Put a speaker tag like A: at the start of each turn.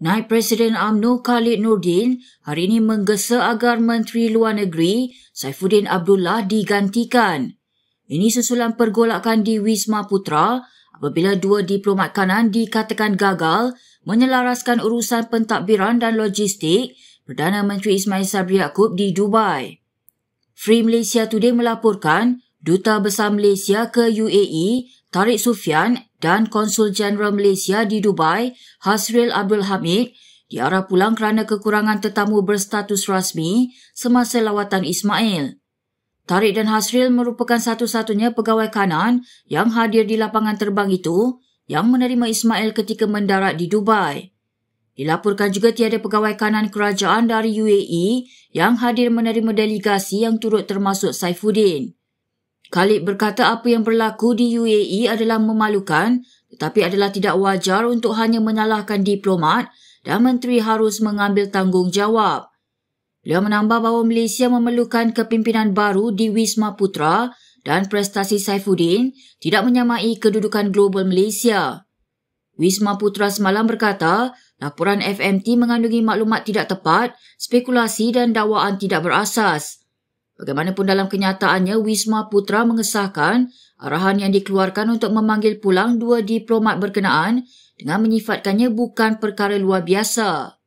A: Naib Presiden UMNO Khalid Nordin hari ini menggesa agar Menteri Luar Negeri Saifuddin Abdullah digantikan. Ini susulan pergolakan di Wisma Putra apabila dua diplomat kanan dikatakan gagal menyelaraskan urusan pentadbiran dan logistik Perdana Menteri Ismail Sabri Yaakob di Dubai. Free Malaysia Today melaporkan Duta Besar Malaysia ke UAE, Tariq Sufian dan Konsul Jeneral Malaysia di Dubai, Hasril Abdul Hamid, diarah pulang kerana kekurangan tetamu berstatus rasmi semasa lawatan Ismail. Tariq dan Hasril merupakan satu-satunya pegawai kanan yang hadir di lapangan terbang itu yang menerima Ismail ketika mendarat di Dubai. Dilaporkan juga tiada pegawai kanan kerajaan dari UAE yang hadir menerima delegasi yang turut termasuk Saifuddin. Khalid berkata apa yang berlaku di UAE adalah memalukan tetapi adalah tidak wajar untuk hanya menyalahkan diplomat dan menteri harus mengambil tanggungjawab. Beliau menambah bahawa Malaysia memerlukan kepimpinan baru di Wisma Putra dan prestasi Saifuddin tidak menyamai kedudukan global Malaysia. Wisma Putra semalam berkata laporan FMT mengandungi maklumat tidak tepat, spekulasi dan dakwaan tidak berasas. Bagaimanapun dalam kenyataannya, Wisma Putra mengesahkan arahan yang dikeluarkan untuk memanggil pulang dua diplomat berkenaan dengan menyifatkannya bukan perkara luar biasa.